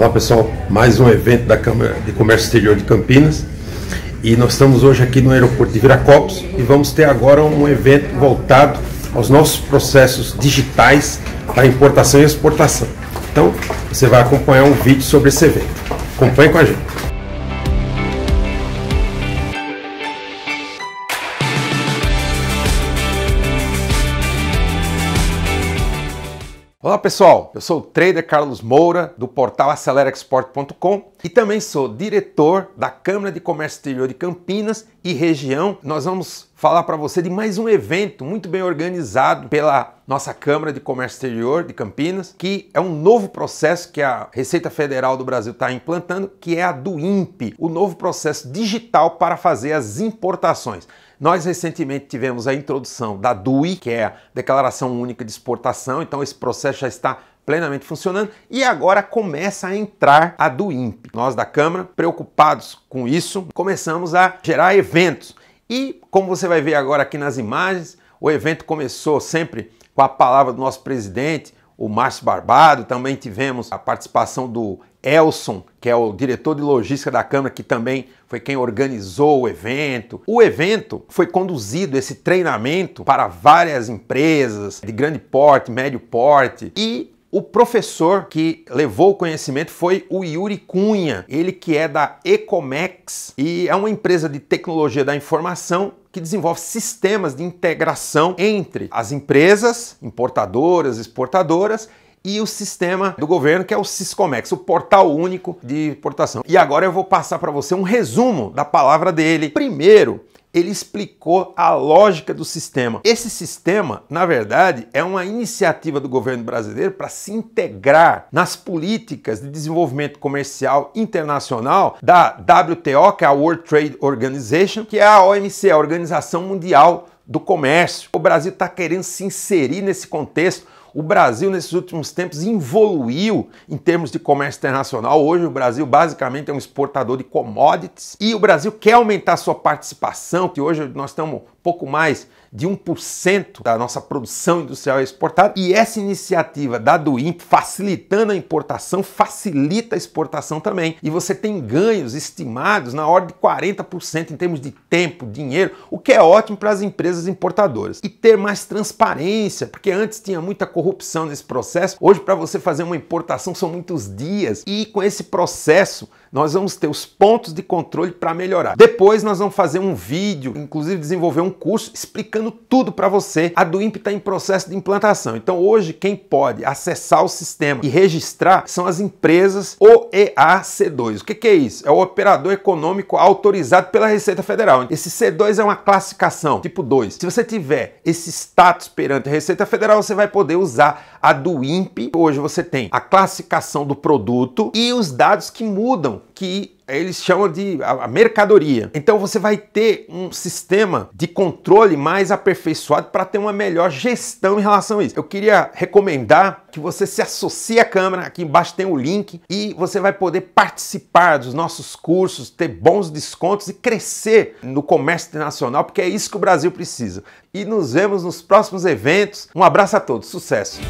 Olá pessoal, mais um evento da Câmara de Comércio Exterior de Campinas e nós estamos hoje aqui no aeroporto de Viracopos e vamos ter agora um evento voltado aos nossos processos digitais para importação e exportação. Então você vai acompanhar um vídeo sobre esse evento. Acompanhe com a gente. Olá pessoal, eu sou o trader Carlos Moura do portal acelerexport.com e também sou diretor da Câmara de Comércio Exterior de Campinas e região. Nós vamos falar para você de mais um evento muito bem organizado pela nossa Câmara de Comércio Exterior de Campinas, que é um novo processo que a Receita Federal do Brasil está implantando, que é a do INPE, o novo processo digital para fazer as importações. Nós recentemente tivemos a introdução da DUI, que é a Declaração Única de Exportação, então esse processo já está plenamente funcionando e agora começa a entrar a do INPE. Nós da Câmara, preocupados com isso, começamos a gerar eventos e como você vai ver agora aqui nas imagens, o evento começou sempre com a palavra do nosso presidente, o Márcio Barbado, também tivemos a participação do Elson, que é o diretor de logística da Câmara, que também foi quem organizou o evento. O evento foi conduzido, esse treinamento, para várias empresas de grande porte, médio porte, e o professor que levou o conhecimento foi o Yuri Cunha, ele que é da Ecomex e é uma empresa de tecnologia da informação que desenvolve sistemas de integração entre as empresas, importadoras, exportadoras e o sistema do governo, que é o Siscomex, o portal único de importação. E agora eu vou passar para você um resumo da palavra dele. Primeiro, ele explicou a lógica do sistema. Esse sistema, na verdade, é uma iniciativa do governo brasileiro para se integrar nas políticas de desenvolvimento comercial internacional da WTO, que é a World Trade Organization, que é a OMC, a Organização Mundial do Comércio. O Brasil está querendo se inserir nesse contexto o Brasil, nesses últimos tempos, evoluiu em termos de comércio internacional. Hoje, o Brasil basicamente é um exportador de commodities e o Brasil quer aumentar sua participação, que hoje nós estamos pouco mais de 1% da nossa produção industrial é exportada. E essa iniciativa da DUIMP, facilitando a importação, facilita a exportação também. E você tem ganhos estimados na ordem de 40% em termos de tempo, dinheiro, o que é ótimo para as empresas importadoras. E ter mais transparência, porque antes tinha muita corrupção nesse processo. Hoje, para você fazer uma importação, são muitos dias. E com esse processo, nós vamos ter os pontos de controle para melhorar. Depois nós vamos fazer um vídeo, inclusive desenvolver um curso explicando tudo para você. A do está em processo de implantação. Então hoje quem pode acessar o sistema e registrar são as empresas OEA-C2. O que, que é isso? É o operador econômico autorizado pela Receita Federal. Esse C2 é uma classificação, tipo 2. Se você tiver esse status perante a Receita Federal, você vai poder usar a do Hoje você tem a classificação do produto e os dados que mudam que eles chamam de a mercadoria. Então você vai ter um sistema de controle mais aperfeiçoado para ter uma melhor gestão em relação a isso. Eu queria recomendar que você se associe à Câmara, aqui embaixo tem o link e você vai poder participar dos nossos cursos, ter bons descontos e crescer no comércio internacional, porque é isso que o Brasil precisa. E nos vemos nos próximos eventos. Um abraço a todos, sucesso!